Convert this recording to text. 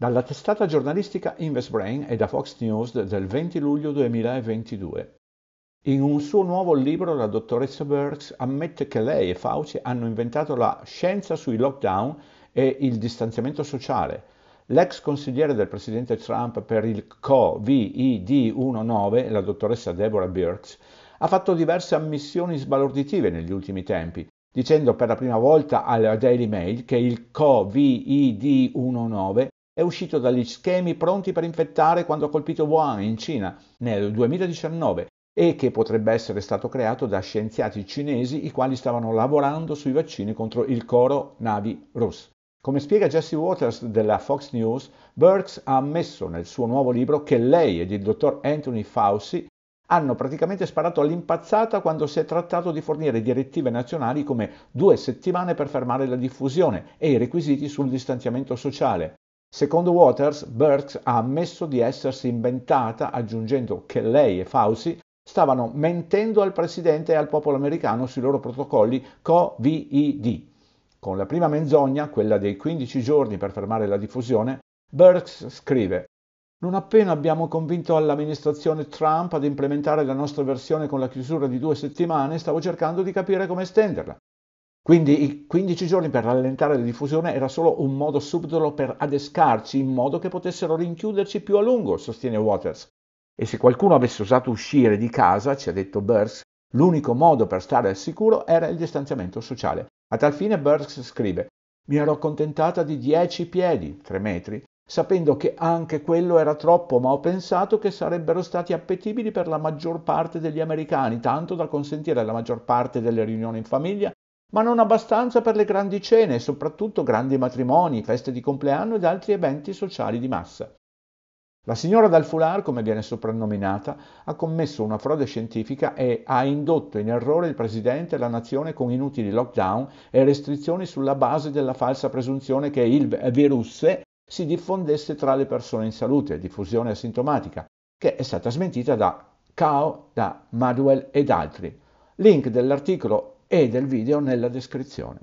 dalla testata giornalistica InvestBrain e da Fox News del 20 luglio 2022. In un suo nuovo libro la dottoressa Burks ammette che lei e Fauci hanno inventato la scienza sui lockdown e il distanziamento sociale. L'ex consigliere del presidente Trump per il COVID-19, la dottoressa Deborah Burks, ha fatto diverse ammissioni sbalorditive negli ultimi tempi, dicendo per la prima volta alla Daily Mail che il COVID-19 è uscito dagli schemi pronti per infettare quando ha colpito Wuhan in Cina nel 2019 e che potrebbe essere stato creato da scienziati cinesi i quali stavano lavorando sui vaccini contro il coro navi russo. Come spiega Jesse Waters della Fox News, Burks ha ammesso nel suo nuovo libro che lei ed il dottor Anthony Fauci hanno praticamente sparato all'impazzata quando si è trattato di fornire direttive nazionali come due settimane per fermare la diffusione e i requisiti sul distanziamento sociale. Secondo Waters, Burks ha ammesso di essersi inventata aggiungendo che lei e Fauci stavano mentendo al presidente e al popolo americano sui loro protocolli COVID. Con la prima menzogna, quella dei 15 giorni per fermare la diffusione, Burks scrive non appena abbiamo convinto l'amministrazione Trump ad implementare la nostra versione con la chiusura di due settimane, stavo cercando di capire come estenderla. Quindi i 15 giorni per rallentare la diffusione era solo un modo subdolo per adescarci in modo che potessero rinchiuderci più a lungo, sostiene Waters. E se qualcuno avesse osato uscire di casa, ci ha detto Burks, l'unico modo per stare al sicuro era il distanziamento sociale. A tal fine Burks scrive mi ero accontentata di 10 piedi, 3 metri, sapendo che anche quello era troppo, ma ho pensato che sarebbero stati appetibili per la maggior parte degli americani, tanto da consentire alla maggior parte delle riunioni in famiglia ma non abbastanza per le grandi cene e soprattutto grandi matrimoni, feste di compleanno ed altri eventi sociali di massa. La signora Dal Fular, come viene soprannominata, ha commesso una frode scientifica e ha indotto in errore il presidente e la nazione con inutili lockdown e restrizioni sulla base della falsa presunzione che il virus si diffondesse tra le persone in salute, diffusione asintomatica, che è stata smentita da Cao, da Madwell ed altri. Link dell'articolo e del video nella descrizione.